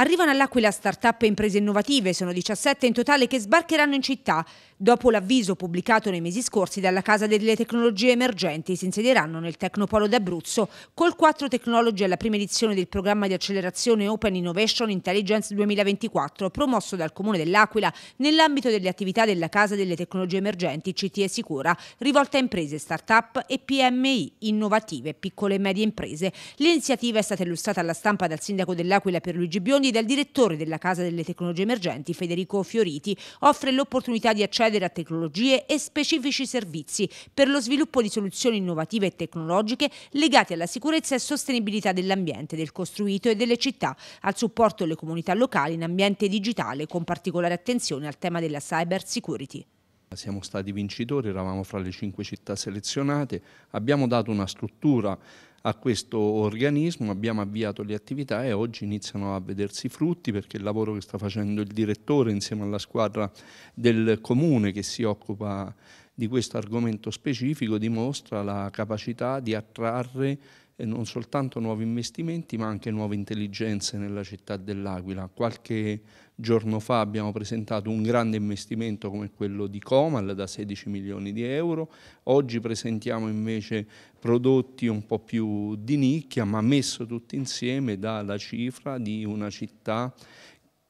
Arrivano all'Aquila start-up e imprese innovative, sono 17 in totale che sbarcheranno in città. Dopo l'avviso pubblicato nei mesi scorsi dalla Casa delle Tecnologie Emergenti, si insedieranno nel Tecnopolo d'Abruzzo col 4 Technology alla prima edizione del programma di accelerazione Open Innovation Intelligence 2024, promosso dal Comune dell'Aquila nell'ambito delle attività della Casa delle Tecnologie Emergenti CTE Sicura, rivolta a imprese, start-up e PMI, innovative, piccole e medie imprese. L'iniziativa è stata illustrata alla stampa dal sindaco dell'Aquila per Luigi Biondi e dal direttore della Casa delle Tecnologie Emergenti Federico Fioriti. Offre l'opportunità di accedere accedere a tecnologie e specifici servizi per lo sviluppo di soluzioni innovative e tecnologiche legate alla sicurezza e sostenibilità dell'ambiente, del costruito e delle città, al supporto alle comunità locali in ambiente digitale, con particolare attenzione al tema della cyber security. Siamo stati vincitori, eravamo fra le cinque città selezionate, abbiamo dato una struttura a questo organismo, abbiamo avviato le attività e oggi iniziano a vedersi i frutti perché il lavoro che sta facendo il direttore insieme alla squadra del comune che si occupa di questo argomento specifico dimostra la capacità di attrarre non soltanto nuovi investimenti ma anche nuove intelligenze nella città dell'Aquila. Qualche giorno fa abbiamo presentato un grande investimento come quello di Comal da 16 milioni di euro, oggi presentiamo invece prodotti un po' più di nicchia ma messo tutto insieme dalla cifra di una città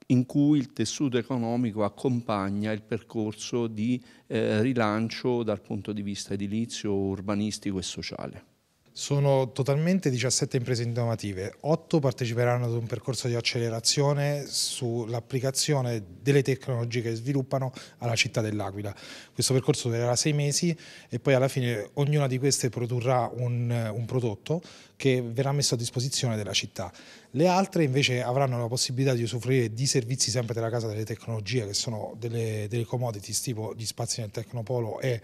in cui il tessuto economico accompagna il percorso di eh, rilancio dal punto di vista edilizio, urbanistico e sociale. Sono totalmente 17 imprese innovative, 8 parteciperanno ad un percorso di accelerazione sull'applicazione delle tecnologie che sviluppano alla città dell'Aquila. Questo percorso durerà 6 mesi e poi alla fine ognuna di queste produrrà un, un prodotto che verrà messo a disposizione della città. Le altre invece avranno la possibilità di usufruire di servizi sempre della Casa delle Tecnologie, che sono delle, delle commodities tipo gli spazi nel Tecnopolo e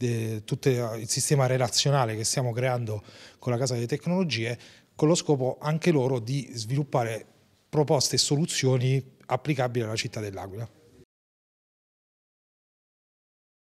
de, tutto il sistema relazionale che stiamo creando con la Casa delle Tecnologie, con lo scopo anche loro di sviluppare proposte e soluzioni applicabili alla città dell'Aquila.